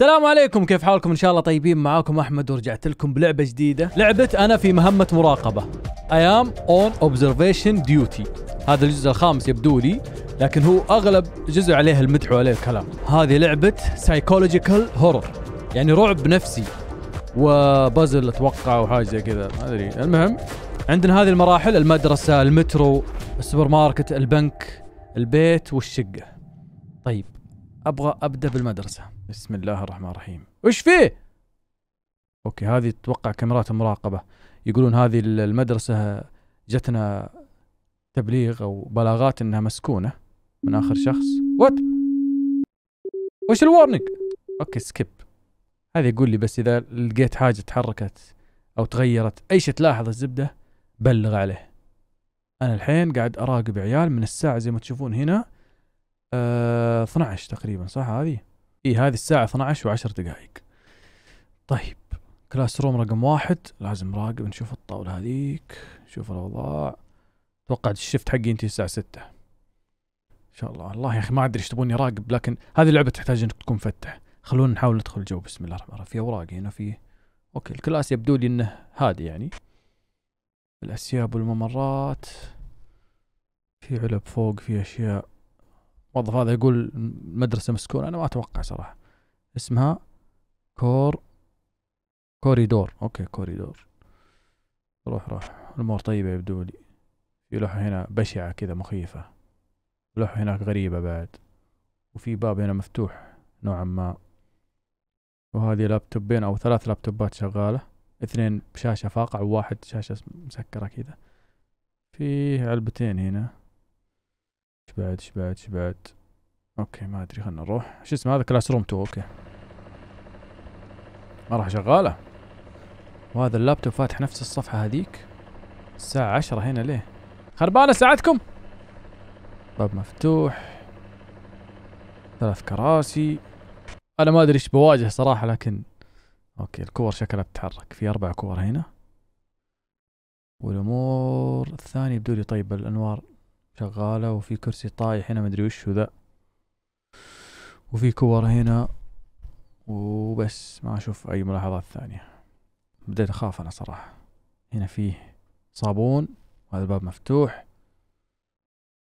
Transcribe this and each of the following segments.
السلام عليكم كيف حالكم ان شاء الله طيبين معاكم احمد ورجعت لكم بلعبه جديده لعبه انا في مهمه مراقبه ايام اون اوبزرفيشن ديوتي هذا الجزء الخامس يبدو لي لكن هو اغلب جزء عليه المدح وعليه الكلام هذه لعبه سايكولوجيكال هورر يعني رعب نفسي وبازل اتوقع وحاجه زي كذا ما ادري المهم عندنا هذه المراحل المدرسه المترو السوبر ماركت البنك البيت والشقه طيب ابغى ابدا بالمدرسه بسم الله الرحمن الرحيم وش فيه اوكي هذه تتوقع كاميرات مراقبه يقولون هذه المدرسه جتنا تبليغ او بلاغات انها مسكونه من اخر شخص وات وش الورنك اوكي سكيب هذا يقول لي بس اذا لقيت حاجه تحركت او تغيرت اي شيء تلاحظ الزبده بلغ عليه انا الحين قاعد اراقب عيال من الساعه زي ما تشوفون هنا آه 12 تقريبا صح هذه اي هذه الساعة 12 و10 دقائق طيب كلاس روم رقم واحد لازم راقب نشوف الطاولة هذيك نشوف الأوضاع اتوقع الشفت حقي ينتهي الساعة 6 إن شاء الله الله يا أخي ما أدري إيش تبوني أراقب لكن هذه اللعبة تحتاج إنك تكون مفتح خلونا نحاول ندخل الجو بسم الله الرحمن الرحيم في أوراق هنا في أوكي الكلاس يبدو لي إنه هادي يعني الأسياب والممرات في علب فوق في أشياء الموظف هذا يقول المدرسه مسكونه انا ما اتوقع صراحه اسمها كور كوريدور اوكي كوريدور روح روح الامور طيبه يبدو لي في لوحه هنا بشعه كذا مخيفه لوحه هناك غريبه بعد وفي باب هنا مفتوح نوعا ما وهذه لابتوبين او ثلاث لابتوبات شغاله اثنين بشاشه فاقع وواحد شاشه مسكره كذا في علبتين هنا ايش بعد ايش بعد ايش بعد اوكي ما ادري خلنا نروح شو اسمه هذا كلاس روم 2 اوكي ما راح شغاله وهذا اللابتوب فاتح نفس الصفحه هذيك الساعه 10 هنا ليه خربانه ساعتكم باب مفتوح ثلاث كراسي انا ما ادري ايش بواجه صراحه لكن اوكي الكور شكلها بتتحرك في اربع كور هنا والامور الثانيه يبدو لي طيب الانوار شغالة وفي كرسي طايح هنا مدري وش هو ذا وفي كور هنا وبس ما أشوف أي ملاحظات ثانية بديت أخاف أنا صراحة هنا فيه صابون وهذا الباب مفتوح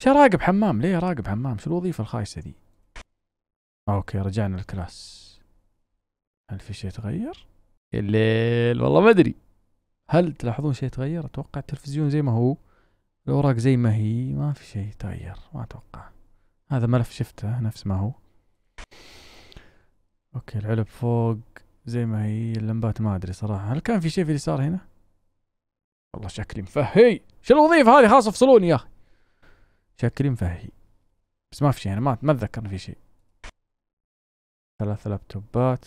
شا راقب حمام ليه راقب حمام شو الوظيفة الخايسة دي أوكي رجعنا الكلاس هل في شيء تغير الليل والله ما أدري هل تلاحظون شيء تغير أتوقع التلفزيون زي ما هو الأوراق زي ما هي ما في شيء تغير ما أتوقع هذا ملف شفته نفس ما هو أوكي العلب فوق زي ما هي اللمبات ما أدري صراحة هل كان في شيء في اليسار هنا؟ والله شكلي مفهي شو الوظيفة هذه خاصة فصلوني يا أخي شكلي مفهي بس ما في شيء أنا ما ما أتذكر في شيء ثلاث لابتوبات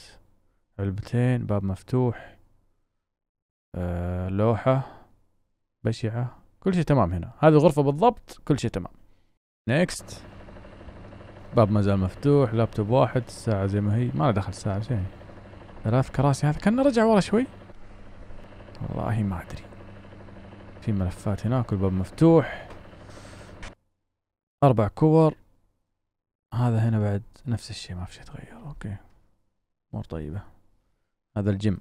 علبتين باب مفتوح أه لوحة بشعة كل شيء تمام هنا هذه الغرفة بالضبط كل شيء تمام نيكست باب ما زال مفتوح لابتوب واحد الساعة زي ما هي ما له دخل الساعة شيء ثلاث كراسي هذا كنا رجع ورا شوي والله ما ادري في ملفات هناك والباب مفتوح اربع كور هذا هنا بعد نفس الشيء ما في شيء تغير اوكي امور طيبة هذا الجيم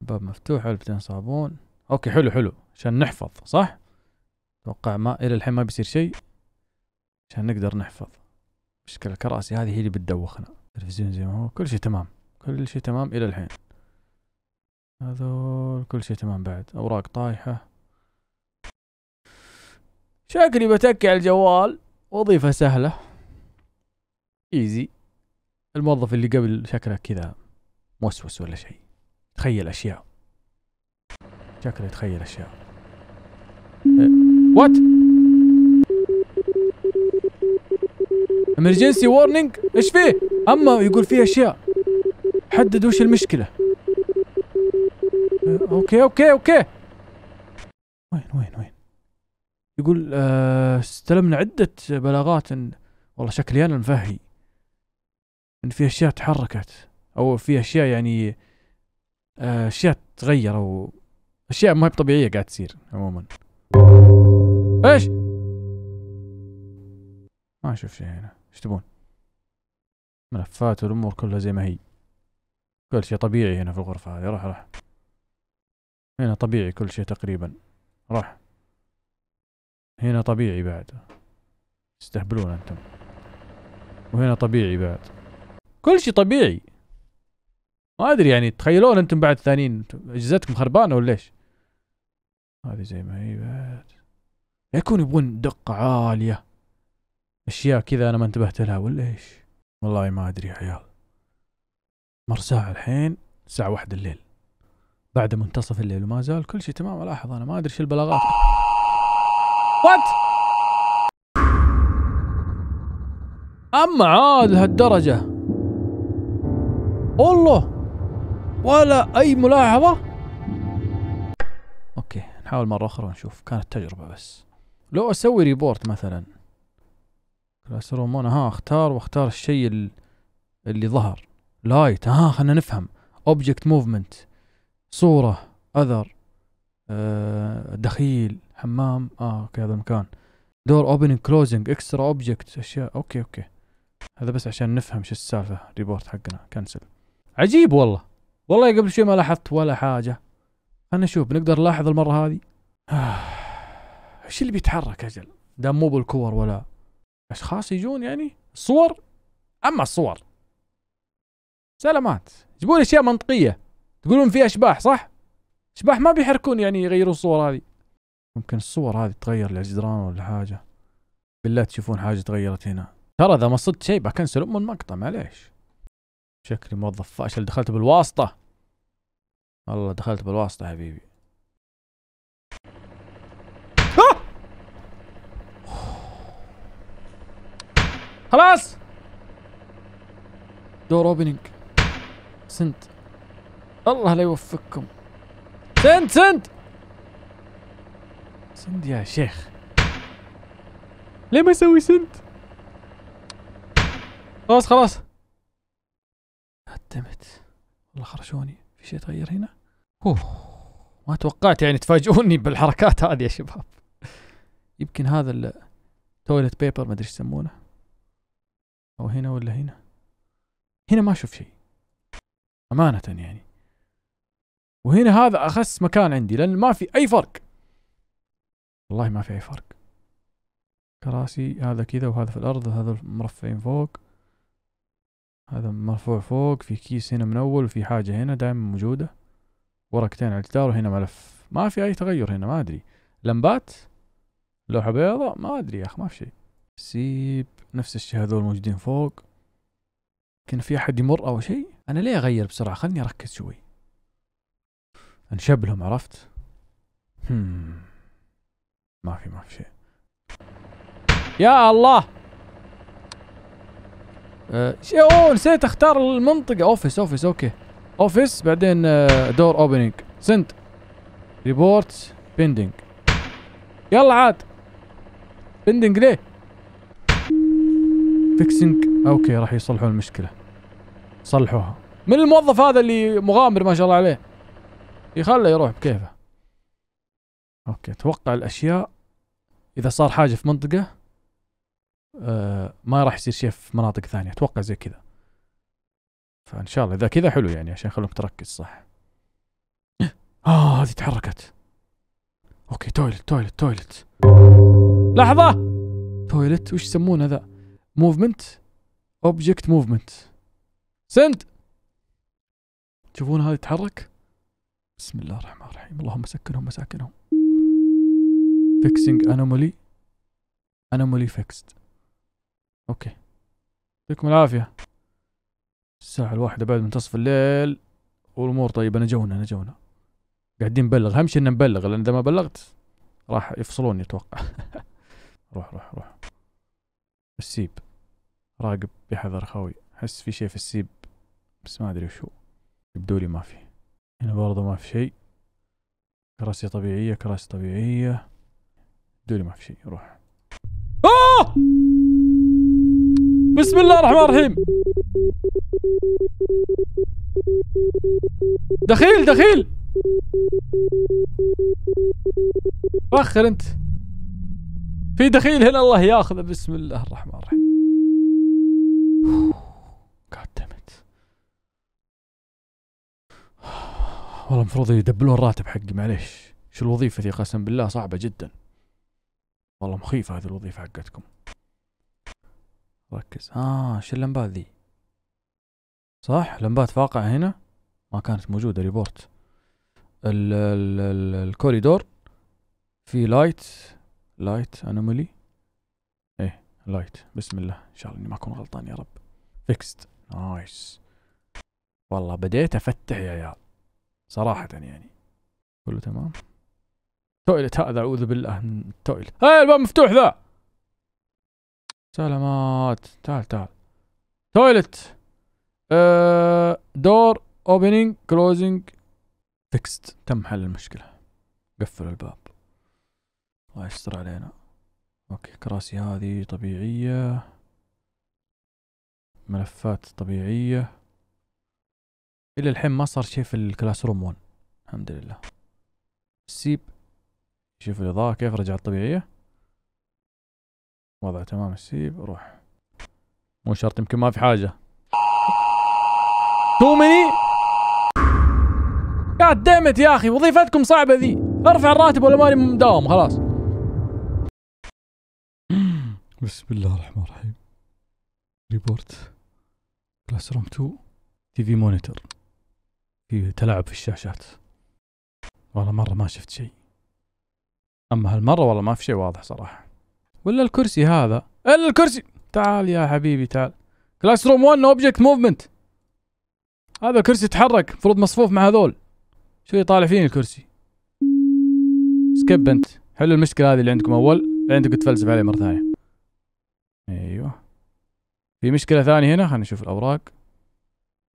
باب مفتوح علبتين صابون اوكي حلو حلو عشان نحفظ صح اتوقع ما الى الحين ما بيصير شيء عشان نقدر نحفظ مشكلة الكراسي هذه هي اللي بتدوخنا التلفزيون زي ما هو كل شيء تمام كل شيء تمام الى الحين هذول كل شيء تمام بعد اوراق طايحة شكلي بتكي على الجوال وظيفة سهلة ايزي الموظف اللي قبل شكله كذا موسوس ولا شيء تخيل اشياء شكله يتخيل اشياء وات امرجنسي وورنينج ايش فيه اما يقول فيه اشياء حدد وش المشكله إيه، اوكي اوكي اوكي وين وين وين يقول آه، استلمنا عده بلاغات إن والله شكلي انا المفهي ان في اشياء تحركت او في اشياء يعني آه، اشياء تغير او اشياء ما هي طبيعيه قاعد تصير عموما ايش ما اشوف شيء هنا ايش تبون ملفات والامور كلها زي ما هي كل شيء طبيعي هنا في الغرفه هذه روح روح هنا طبيعي كل شيء تقريبا روح هنا طبيعي بعد تستهبلون انتم وهنا طبيعي بعد كل شيء طبيعي ما ادري يعني تخيلون انتم بعد ثانيين اجهزتكم خربانه ولا ايش هذه زي ما هي بعد يكون يبغون دقة عالية أشياء كذا أنا ما انتبهت لها ولا إيش والله ما أدري يا عيال مر ساعة الحين الساعة واحد الليل بعد منتصف الليل وما زال كل شيء تمام ألاحظ أنا ما أدري شو البلاغات وات أما عاد لهالدرجة الله ولا أي ملاحظة أوكي نحاول مرة أخرى ونشوف كانت تجربة بس لو أسوي ريبورت مثلا كلاس روم ها اختار واختار الشيء اللي, ظهر لايت ها خلينا نفهم اوبجكت موفمنت صورة اذر أه دخيل حمام اه اوكي هذا المكان دور اوبننج كلوزنج اكسترا اوبجكت اشياء اوكي اوكي هذا بس عشان نفهم شو السالفة ريبورت حقنا كنسل عجيب والله والله قبل شوي ما لاحظت ولا حاجة خلنا نشوف بنقدر نلاحظ المره هذه آه، ايش اللي بيتحرك اجل دام مو بالكور ولا اشخاص يجون يعني الصور اما الصور سلامات جيبوا لي اشياء منطقيه تقولون في اشباح صح اشباح ما بيحركون يعني يغيرون الصور هذه ممكن الصور هذه تغير للجدران ولا حاجه بالله تشوفون حاجه تغيرت هنا ترى اذا ما صدت شيء بكنسل ام المقطع معليش شكلي موظف فاشل دخلت بالواسطه والله دخلت بالواسطة حبيبي خلاص دور اوبننج سنت الله لا يوفقكم سنت سنت سنت يا شيخ ليه ما اسوي سنت خلاص خلاص هدمت والله خرشوني في شيء تغير هنا اوه ما توقعت يعني تفاجئوني بالحركات هذه يا شباب يمكن هذا التويلت بيبر ما ادري ايش يسمونه او هنا ولا هنا هنا ما اشوف شيء امانه يعني وهنا هذا اخس مكان عندي لان ما في اي فرق والله ما في اي فرق كراسي هذا كذا وهذا في الارض وهذا مرفعين فوق هذا مرفوع فوق في كيس هنا من أول وفي حاجة هنا دائما موجودة ورقتين على الجدار وهنا ملف ما في أي تغير هنا ما أدري لمبات لوحة بيضاء ما أدري يا أخي ما في شيء سيب نفس الشيء هذول موجودين فوق كان في أحد يمر أو شيء أنا ليه أغير بسرعة خلني أركز شوي انشب لهم عرفت هم. ما في ما في شيء يا الله آه اوه نسيت اختار المنطقة اوفيس اوفيس اوكي اوفيس بعدين دور اوبننج سند ريبورت بيندنج يلا عاد بيندنج ليه؟ فيكسنج اوكي راح يصلحون المشكلة صلحوها من الموظف هذا اللي مغامر ما شاء الله عليه يخله يروح بكيفه اوكي توقع الاشياء اذا صار حاجه في منطقه آه، ما راح يصير شيء في مناطق ثانيه اتوقع زي كذا فان شاء الله اذا كذا حلو يعني عشان يخلونك تركز صح اه هذه تحركت اوكي تويلت تويلت تويلت لحظه تويلت وش يسمونه ذا موفمنت اوبجكت موفمنت سند تشوفون هذه تتحرك بسم الله الرحمن الرحيم اللهم سكنهم مساكنهم فيكسينج انومالي انومالي فيكسد اوكي يعطيكم العافيه الساعة الواحدة بعد منتصف الليل والامور طيبة نجونا نجونا قاعدين نبلغ اهم شيء ان نبلغ لان اذا ما بلغت راح يفصلوني اتوقع روح روح روح السيب راقب بحذر خوي احس في شيء في السيب بس ما ادري وشو يبدو لي ما في هنا برضه ما في شيء كراسي طبيعية كراسي طبيعية يبدو لي ما في شيء روح آه! بسم الله الرحمن الرحيم دخيل دخيل وخر انت في دخيل هنا الله ياخذه بسم الله الرحمن الرحيم والله المفروض يدبلون الراتب حقي معليش شو الوظيفة ذي قسم بالله صعبة جدا والله مخيفة هذه الوظيفة حقتكم ركز اه شو اللمبات ذي صح لمبات فاقعة هنا ما كانت موجوده ريبورت ال ال ال الكوريدور في لايت لايت انومالي ايه لايت بسم الله ان شاء الله اني ما اكون غلطان يا رب فيكست نايس والله بديت افتح يا عيال صراحه يعني كله تمام تويلت هذا اعوذ بالله من التويلت هاي الباب مفتوح ذا سلامات تعال تعال تويلت أه دور اوبننج كلوزنج فيكست تم حل المشكلة قفل الباب الله يستر علينا اوكي كراسي هذه طبيعية ملفات طبيعية الى الحين ما صار شيء في الكلاس روم 1 الحمد لله سيب شوف الاضاءة كيف رجعت طبيعية وضع تمام السيب روح مو شرط يمكن ما في حاجة تو مني جاد دامت يا اخي وظيفتكم صعبة ذي ارفع الراتب ولا مالي مداوم خلاص بسم الله الرحمن الرحيم ريبورت كلاس روم 2 تي في مونيتور في تلاعب في الشاشات والله مرة ما شفت شيء أما هالمرة والله ما في شيء واضح صراحة ولا الكرسي هذا الا الكرسي تعال يا حبيبي تعال كلاس روم 1 اوبجكت موفمنت هذا الكرسي تحرك المفروض مصفوف مع هذول شو طالع فيني الكرسي سكيب انت حلو المشكله هذه اللي عندكم اول اللي عندكم تفلسف عليه مره ثانيه ايوه في مشكله ثانيه هنا خلينا نشوف الاوراق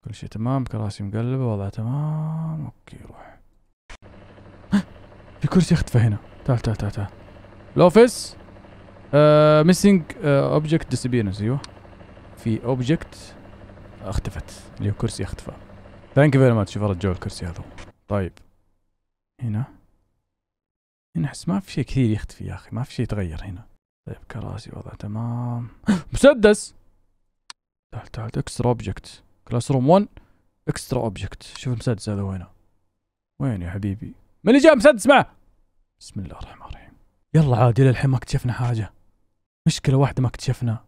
كل شيء تمام كراسي مقلبه وضعها تمام اوكي روح في كرسي اختفى هنا تعال تعال تعال تعال الاوفيس ميسنج اوبجكت ديسبيرنس ايوه في اوبجكت اختفت اللي هو كرسي اختفى ثانك يو فيري ماتش فرج جو الكرسي هذا طيب هنا هنا احس ما في شيء كثير يختفي يا اخي ما في شيء يتغير هنا طيب كراسي وضع تمام مسدس تعال تعال اكسترا اوبجكت كلاس روم 1 اكسترا اوبجكت شوف المسدس هذا وينه وين يا حبيبي من اللي جاب مسدس معه بسم الله الرحمن الرحيم يلا عادي للحين ما اكتشفنا حاجه مشكله واحده ما اكتشفنا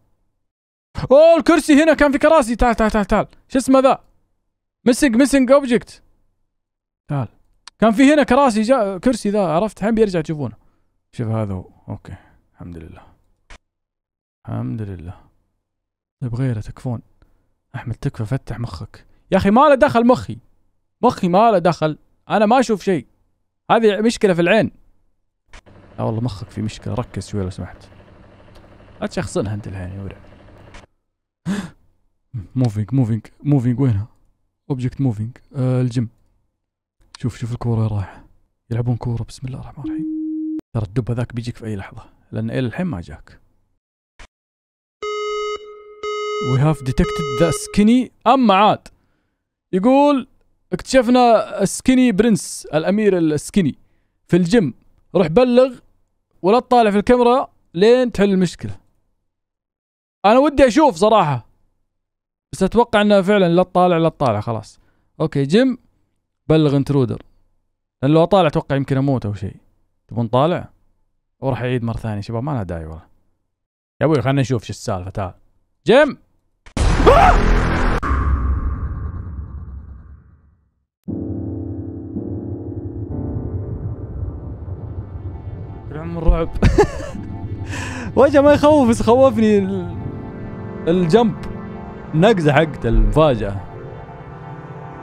اوه الكرسي هنا كان في كراسي تعال تعال تعال تعال شو اسمه ذا ميسنج ميسنج اوبجكت تعال كان في هنا كراسي جا كرسي ذا عرفت الحين بيرجع تشوفونه شوف هذا هو اوكي الحمد لله الحمد لله طيب غيره تكفون احمد تكفى فتح مخك يا اخي ما له دخل مخي مخي ما له دخل انا ما اشوف شيء هذه مشكله في العين لا آه والله مخك في مشكلة ركز شوي لو سمحت لا تشخصنها انت الحين يا ورع موفينج موفينج موفينج وينها؟ اوبجكت آه، موفينج الجيم شوف شوف الكورة رايحة يلعبون كورة بسم الله الرحمن الرحيم ترى الدب هذاك بيجيك في اي لحظة لان الى الحين ما جاك وي هاف ديتكتد ذا سكيني أما عاد يقول اكتشفنا السكيني برنس الأمير السكيني في الجيم روح بلغ ولا تطالع في الكاميرا لين تحل المشكله انا ودي اشوف صراحه بس اتوقع انه فعلا لا تطالع لا تطالع خلاص اوكي جيم بلغ انترودر لان لو اطالع اتوقع يمكن اموت او شيء تبون طالع وراح اعيد مره ثانيه شباب ما لها داعي والله يا ابوي خلينا نشوف شو السالفه تعال جيم الرعب وجهه ما يخوف بس خوفني الجمب النقزه حقته المفاجاه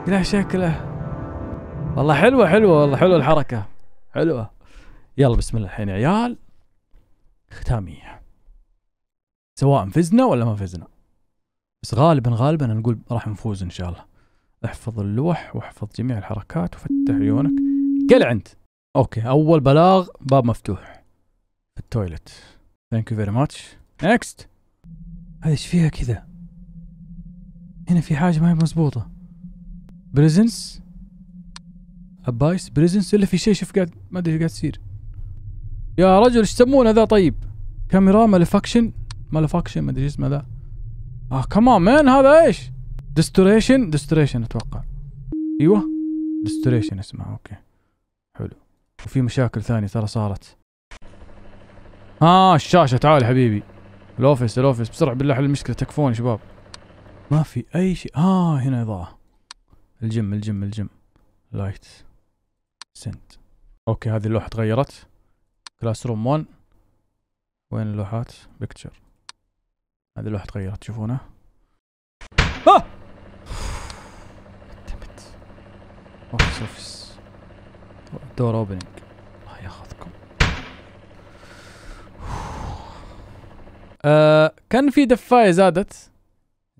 يا شكله والله حلوه حلوه والله حلوه الحركه حلوه يلا بسم الله الحين يا عيال ختاميه سواء فزنا ولا ما فزنا بس غالبا غالبا نقول راح نفوز ان شاء الله احفظ اللوح واحفظ جميع الحركات وفتح عيونك قلع انت اوكي اول بلاغ باب مفتوح التويلت ثانك يو فيري ماتش نكست هذا ايش فيها كذا هنا في حاجه ما هي مضبوطه بريزنس ابايس بريزنس الا في شيء شوف قاعد ما ادري قاعد يصير يا رجل ايش يسمونه ذا طيب كاميرا مالفاكشن مالفاكشن ما ادري اسمه ذا اه كمان مان هذا ايش ديستوريشن ديستوريشن اتوقع ايوه ديستوريشن اسمها اوكي حلو وفي مشاكل ثانيه ترى صارت اه الشاشه تعال حبيبي الاوفيس الاوفيس بسرعه بالله حل المشكله تكفون شباب ما في اي شيء اه هنا اضاءه الجيم الجيم الجيم لايت سنت اوكي هذه اللوحه تغيرت كلاس روم 1 وين اللوحات بيكتشر هذه اللوحه تغيرت تشوفونها اه اوفيس اوفيس دور اوبننج آه كان في دفايه زادت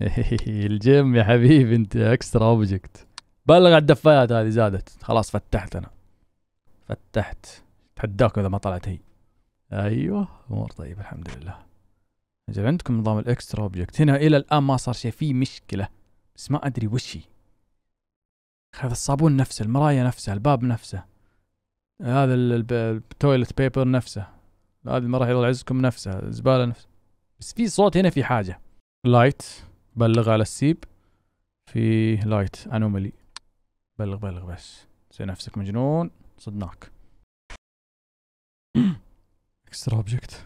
الجيم يا حبيبي انت اكسترا اوبجكت بلغ الدفايات هذه زادت خلاص فتحت انا فتحت تحداك اذا ما طلعت هي ايوه امور طيبه الحمد لله اجل عندكم نظام الاكسترا اوبجكت هنا الى الان ما صار شيء في مشكله بس ما ادري وش هي هذا الصابون نفسه المرايه نفسها الباب نفسه هذا التويلت بيبر نفسه هذه المراحل الله يعزكم نفسها الزباله نفسها بس في صوت هنا في حاجه لايت بلغ على السيب في لايت انومالي بلغ بلغ بس زي نفسك مجنون صدناك اكسترا اوبجكت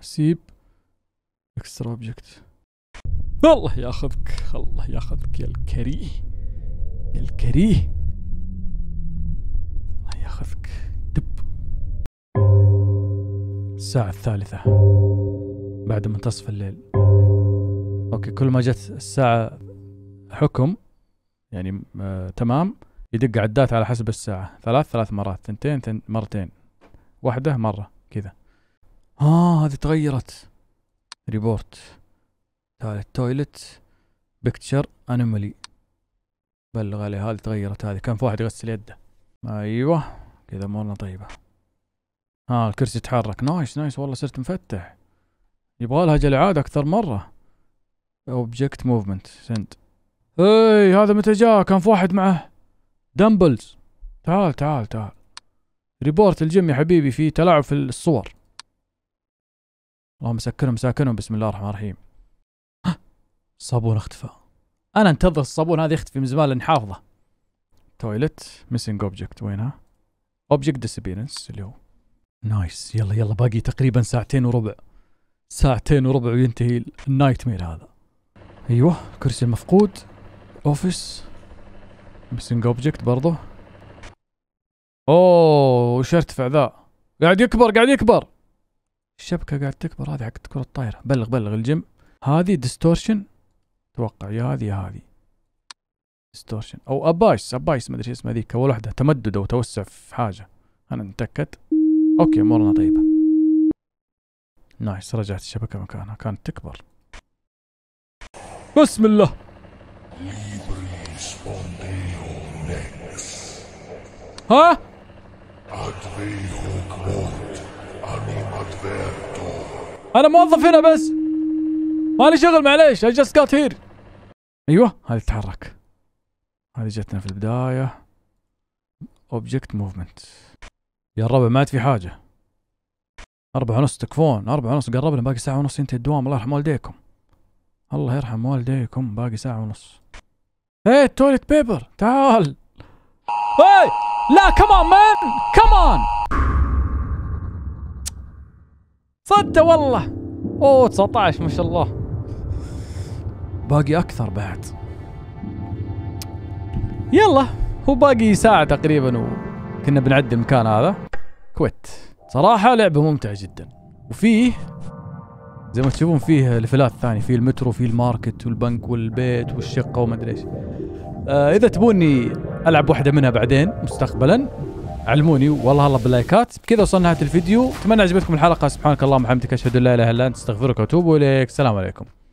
سيب اكسترا اوبجكت الله ياخذك الله ياخذك يا الكريه يا الكريه الله ياخذك دب الساعة الثالثة بعد منتصف الليل أوكي كل ما جت الساعة حكم يعني آه تمام يدق عدات على حسب الساعة ثلاث ثلاث مرات ثنتين ثن مرتين واحدة مرة كذا آه هذه تغيرت ريبورت ثالث تويلت بكتشر انومالي بلغ عليه هذه تغيرت هذه كان في واحد يغسل يده ايوه كذا امورنا طيبه ها الكرسي يتحرك نايس نايس والله صرت مفتح يبغى لها جلعاد اكثر مره اوبجكت موفمنت سند اي هذا متى جاء كان في واحد معه دمبلز تعال تعال تعال ريبورت الجيم يا حبيبي في تلاعب في الصور اللهم سكرهم ساكنهم بسم الله الرحمن الرحيم صابون اختفى انا انتظر الصابون هذا يختفي من زمان لاني حافظه تويلت ميسنج اوبجكت وينها اوبجكت ديسبيرنس اللي هو نايس يلا يلا باقي تقريبا ساعتين وربع ساعتين وربع وينتهي النايت مير هذا ايوه كرسي المفقود اوفيس ميسنج اوبجكت برضه اوه وش ارتفع ذا قاعد يكبر قاعد يكبر الشبكه قاعد تكبر هذه حقت كره الطايره بلغ بلغ الجيم هذه ديستورشن اتوقع يا هذه يا هذه ديستورشن او ابايس ابايس ما ادري اسمها ذيك اول واحدة تمدد او توسع في حاجه انا متاكد اوكي امورنا طيبه نايس رجعت الشبكه مكانها كانت تكبر بسم الله ها انا موظف هنا بس مالي شغل معليش اي جاست جات هير ايوه هذه تتحرك هذه جتنا في البدايه اوبجكت موفمنت يا الربع مات في حاجة أربعة ونص تكفون أربعة ونص قربنا باقي ساعة ونص ينتهي الدوام الله يرحم والديكم الله يرحم والديكم باقي ساعة ونص ايه التواليت بيبر تعال هاي لا كمان مان كمان صدق والله اوه 19 ما شاء الله باقي اكثر بعد يلا هو باقي ساعة تقريبا و كنا بنعد المكان هذا كويت صراحة لعبة ممتعة جدا وفيه زي ما تشوفون فيه لفلات ثانية فيه المترو فيه الماركت والبنك والبيت والشقة وما ادري ايش آه اذا تبوني العب واحدة منها بعدين مستقبلا علموني والله الله باللايكات بكذا وصلنا نهاية الفيديو اتمنى عجبتكم الحلقة سبحانك اللهم وبحمدك اشهد ان لا اله الا انت استغفرك واتوب اليك السلام عليكم